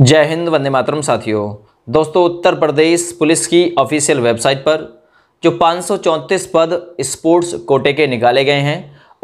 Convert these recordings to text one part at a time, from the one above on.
जय हिंद वंदे मातरम साथियों दोस्तों उत्तर प्रदेश पुलिस की ऑफिशियल वेबसाइट पर जो पाँच पद स्पोर्ट्स कोटे के निकाले गए हैं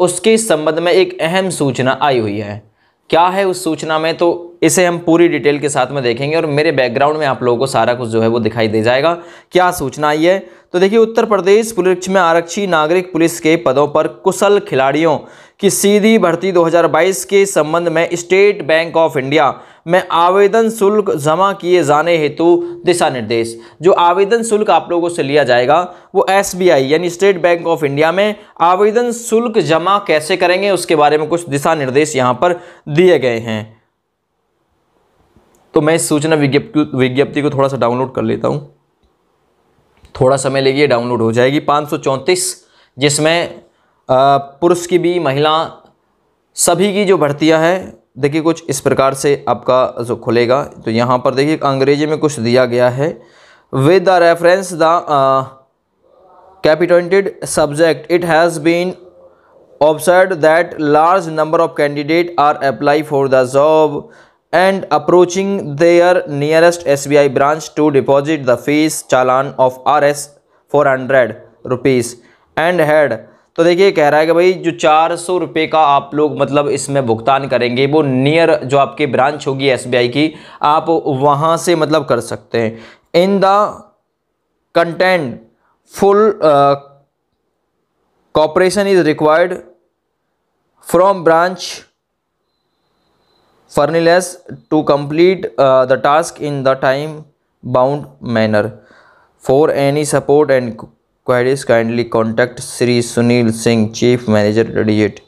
उसके संबंध में एक अहम सूचना आई हुई है क्या है उस सूचना में तो इसे हम पूरी डिटेल के साथ में देखेंगे और मेरे बैकग्राउंड में आप लोगों को सारा कुछ जो है वो दिखाई दे जाएगा क्या सूचना आई है तो देखिए उत्तर प्रदेश पुलिस में आरक्षी नागरिक पुलिस के पदों पर कुशल खिलाड़ियों कि सीधी भर्ती 2022 के संबंध में स्टेट बैंक ऑफ इंडिया में आवेदन शुल्क जमा किए जाने हेतु दिशा निर्देश जो आवेदन शुल्क आप लोगों से लिया जाएगा वो एसबीआई यानी स्टेट बैंक ऑफ इंडिया में आवेदन शुल्क जमा कैसे करेंगे उसके बारे में कुछ दिशा निर्देश यहाँ पर दिए गए हैं तो मैं इस सूचना विज्ञप्ति विज्ञप्ति को थोड़ा सा डाउनलोड कर लेता हूँ थोड़ा समय लेगी डाउनलोड हो जाएगी पाँच जिसमें पुरुष की भी महिला सभी की जो भर्तियाँ है देखिए कुछ इस प्रकार से आपका जो खुलेगा तो यहाँ पर देखिए अंग्रेजी में कुछ दिया गया है with the reference the captioned subject it has been observed that large number of candidate are apply for the job and approaching their nearest S B I branch to deposit the fee challan of R S four hundred rupees and had तो देखिए कह रहा है कि भाई जो चार सौ रुपये का आप लोग मतलब इसमें भुगतान करेंगे वो नियर जो आपकी ब्रांच होगी एसबीआई की आप वहाँ से मतलब कर सकते हैं in the content full cooperation is required from branch फर्नीलेस to complete the task in the time bound manner for any support and queries kindly contact Shri Sunil Singh chief manager radiate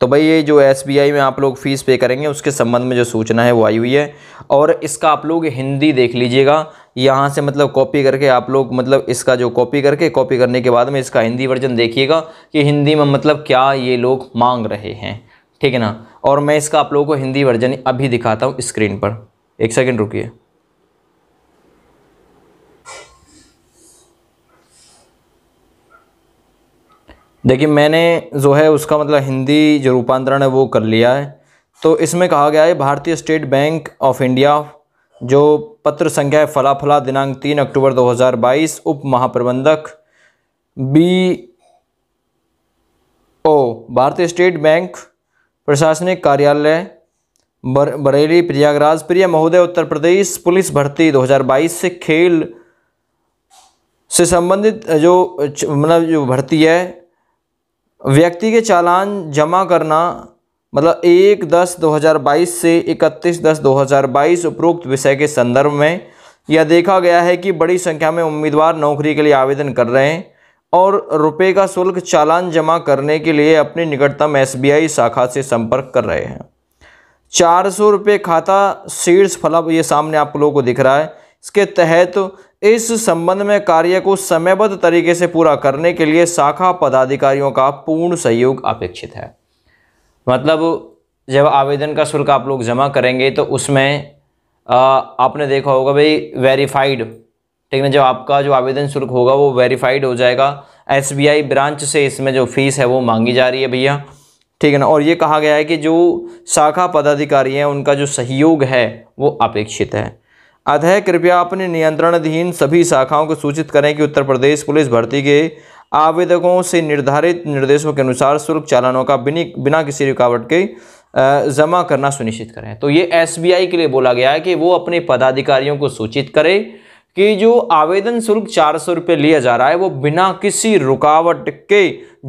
तो भाई ये जो एस में आप लोग फ़ीस पे करेंगे उसके संबंध में जो सूचना है वो आई हुई है और इसका आप लोग हिंदी देख लीजिएगा यहाँ से मतलब कॉपी करके आप लोग मतलब इसका जो कॉपी करके कॉपी करने के बाद में इसका हिंदी वर्जन देखिएगा कि हिंदी में मतलब क्या ये लोग मांग रहे हैं ठीक है ना और मैं इसका आप लोगों को हिंदी वर्जन अभी दिखाता हूँ स्क्रीन पर एक सेकेंड रुकी देखिए मैंने जो है उसका मतलब हिंदी जो रूपांतरण है वो कर लिया है तो इसमें कहा गया है भारतीय स्टेट बैंक ऑफ इंडिया जो पत्र संख्या है फलाफला दिनांक तीन अक्टूबर 2022 उप महाप्रबंधक बी ओ भारतीय स्टेट बैंक प्रशासनिक कार्यालय बर, बरेली प्रयागराज प्रिय महोदय उत्तर प्रदेश पुलिस भर्ती 2022 से खेल से संबंधित जो मतलब जो भर्ती है व्यक्ति के चालान जमा करना मतलब एक दस 2022 से इकतीस दस 2022 उपरोक्त विषय के संदर्भ में यह देखा गया है कि बड़ी संख्या में उम्मीदवार नौकरी के लिए आवेदन कर रहे हैं और रुपए का शुल्क चालान जमा करने के लिए अपनी निकटतम एसबीआई शाखा से संपर्क कर रहे हैं चार सौ रुपये खाता शीर्ष फलब ये सामने आप लोगों को दिख रहा है इसके तहत तो इस संबंध में कार्य को समयबद्ध तरीके से पूरा करने के लिए शाखा पदाधिकारियों का पूर्ण सहयोग अपेक्षित है मतलब जब आवेदन का शुल्क आप लोग जमा करेंगे तो उसमें आ, आपने देखा होगा भाई वेरीफाइड ठीक है जब आपका जो आवेदन शुल्क होगा वो वेरीफाइड हो जाएगा एसबीआई ब्रांच से इसमें जो फीस है वो मांगी जा रही है भैया ठीक है ना और ये कहा गया है कि जो शाखा पदाधिकारी हैं उनका जो सहयोग है वो अपेक्षित है अतः कृपया अपने नियंत्रणाधीन सभी शाखाओं को सूचित करें कि उत्तर प्रदेश पुलिस भर्ती के आवेदकों से निर्धारित निर्देशों के अनुसार शुल्क चालानों का बिना किसी रुकावट के जमा करना सुनिश्चित करें तो ये एसबीआई के लिए बोला गया है कि वो अपने पदाधिकारियों को सूचित करें कि जो आवेदन शुल्क चार सौ रुपये लिया जा रहा है वो बिना किसी रुकावट के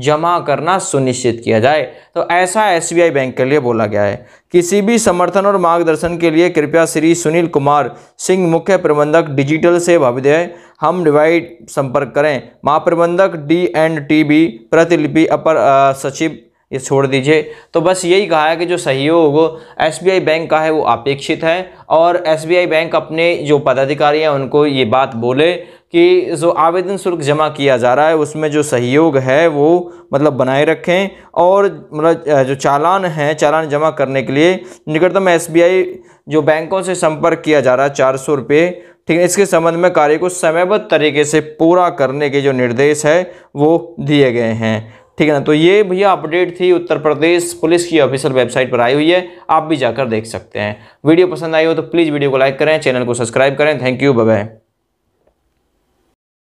जमा करना सुनिश्चित किया जाए तो ऐसा एसबीआई बैंक के लिए बोला गया है किसी भी समर्थन और मार्गदर्शन के लिए कृपया श्री सुनील कुमार सिंह मुख्य प्रबंधक डिजिटल से भविध्य हम डिवाइड संपर्क करें महाप्रबंधक डी एंड टी बी प्रतिलिपि अपर आ, सचिव ये छोड़ दीजिए तो बस यही कहा है कि जो सहयोग एसबीआई बैंक का है वो अपेक्षित है और एसबीआई बैंक अपने जो पदाधिकारी हैं उनको ये बात बोले कि जो आवेदन शुल्क जमा किया जा रहा है उसमें जो सहयोग है वो मतलब बनाए रखें और मतलब जो चालान है चालान जमा करने के लिए निकटतम एसबीआई जो बैंकों से संपर्क किया जा रहा है चार सौ रुपये ठीक है इसके संबंध में कार्य को समयबद्ध तरीके से पूरा करने के जो निर्देश है वो दिए गए हैं ठीक है ना तो ये भैया अपडेट थी उत्तर प्रदेश पुलिस की ऑफिशियल वेबसाइट पर आई हुई है आप भी जाकर देख सकते हैं वीडियो पसंद आई हो तो प्लीज़ वीडियो को लाइक करें चैनल को सब्सक्राइब करें थैंक यू बाय